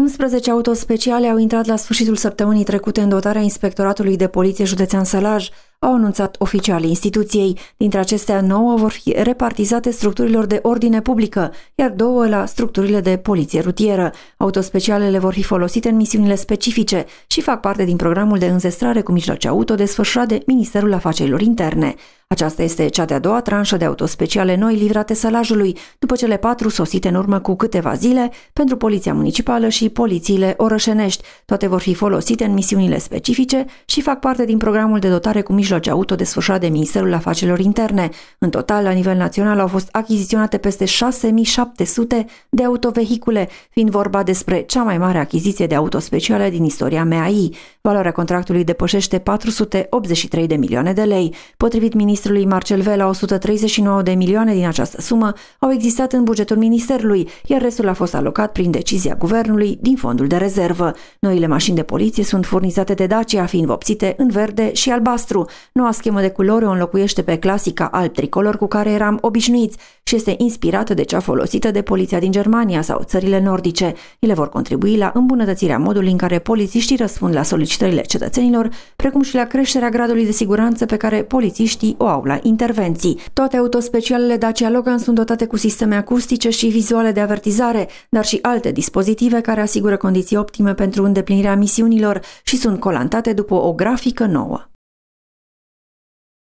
11 autospeciale au intrat la sfârșitul săptămânii trecute în dotarea Inspectoratului de Poliție Județean Sălaj, au anunțat oficialii instituției. Dintre acestea, 9 vor fi repartizate structurilor de ordine publică, iar două la structurile de poliție rutieră. Autospecialele vor fi folosite în misiunile specifice și fac parte din programul de înzestrare cu mijloace auto desfășurat de Ministerul Afacerilor Interne. Aceasta este cea de-a doua tranșă de autospeciale noi livrate sălajului, după cele patru sosite în urmă cu câteva zile pentru Poliția Municipală și polițiile orășenești. Toate vor fi folosite în misiunile specifice și fac parte din programul de dotare cu mijloace auto desfășurat de Ministerul Afacerilor Interne. În total, la nivel național au fost achiziționate peste 6700 de autovehicule, fiind vorba despre cea mai mare achiziție de autospeciale din istoria MAI. Valoarea contractului depășește 483 de milioane de lei, potrivit Ministerului ministrului Marcel Vela 139 de milioane din această sumă au existat în bugetul ministerului, iar restul a fost alocat prin decizia guvernului din fondul de rezervă. Noile mașini de poliție sunt furnizate de Dacia, fiind vopsite în verde și albastru. Noua schemă de culori o înlocuiește pe clasica alb tricolor cu care eram obișnuiți și este inspirată de cea folosită de poliția din Germania sau țările nordice. Ele vor contribui la îmbunătățirea modului în care polițiștii răspund la solicitările cetățenilor, precum și la creșterea gradului de siguranță pe care polițiștii o au la intervenții. Toate autospecialele Dacia Logan sunt dotate cu sisteme acustice și vizuale de avertizare, dar și alte dispozitive care asigură condiții optime pentru îndeplinirea misiunilor și sunt colantate după o grafică nouă.